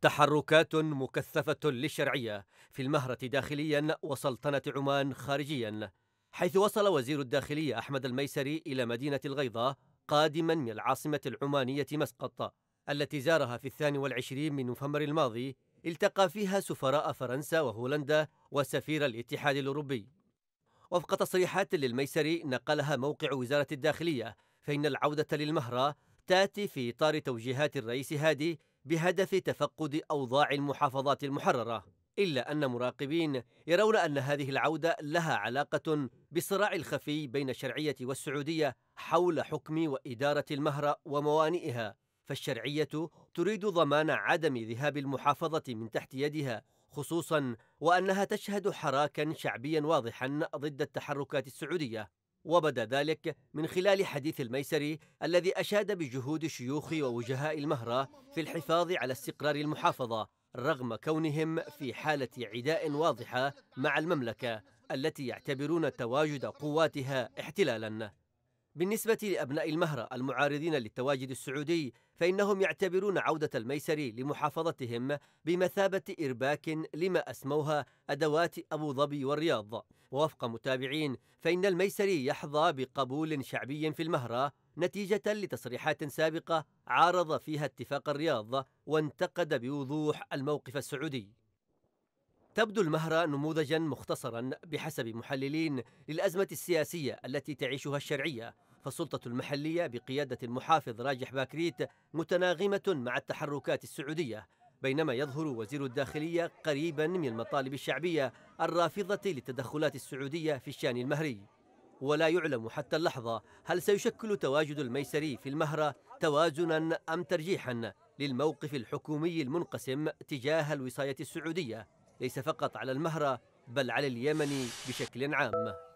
تحركات مكثفة للشرعية في المهرة داخليا وسلطنة عمان خارجيا حيث وصل وزير الداخلية أحمد الميسري إلى مدينة الغيضة قادما من العاصمة العمانية مسقط التي زارها في الثاني والعشرين من نوفمبر الماضي التقى فيها سفراء فرنسا وهولندا وسفير الاتحاد الأوروبي وفق تصريحات للميسري نقلها موقع وزارة الداخلية فإن العودة للمهرة تأتي في إطار توجيهات الرئيس هادي بهدف تفقد أوضاع المحافظات المحررة إلا أن مراقبين يرون أن هذه العودة لها علاقة بالصراع الخفي بين الشرعية والسعودية حول حكم وإدارة المهرة وموانئها فالشرعية تريد ضمان عدم ذهاب المحافظة من تحت يدها خصوصا وأنها تشهد حراكا شعبيا واضحا ضد التحركات السعودية وبدا ذلك من خلال حديث الميسري الذي أشاد بجهود شيوخ ووجهاء المهرة في الحفاظ على استقرار المحافظة رغم كونهم في حالة عداء واضحة مع المملكة التي يعتبرون تواجد قواتها احتلالاً بالنسبة لأبناء المهرة المعارضين للتواجد السعودي فإنهم يعتبرون عودة الميسري لمحافظتهم بمثابة إرباك لما أسموها أدوات أبو ظبي والرياض ووفق متابعين فإن الميسري يحظى بقبول شعبي في المهرة نتيجة لتصريحات سابقة عارض فيها اتفاق الرياض وانتقد بوضوح الموقف السعودي تبدو المهرة نموذجا مختصرا بحسب محللين للأزمة السياسية التي تعيشها الشرعية فالسلطة المحلية بقيادة المحافظ راجح باكريت متناغمة مع التحركات السعودية بينما يظهر وزير الداخلية قريبا من المطالب الشعبية الرافضة للتدخلات السعودية في الشان المهري ولا يعلم حتى اللحظة هل سيشكل تواجد الميسري في المهرة توازنا أم ترجيحا للموقف الحكومي المنقسم تجاه الوصاية السعودية ليس فقط على المهرة بل على اليمن بشكل عام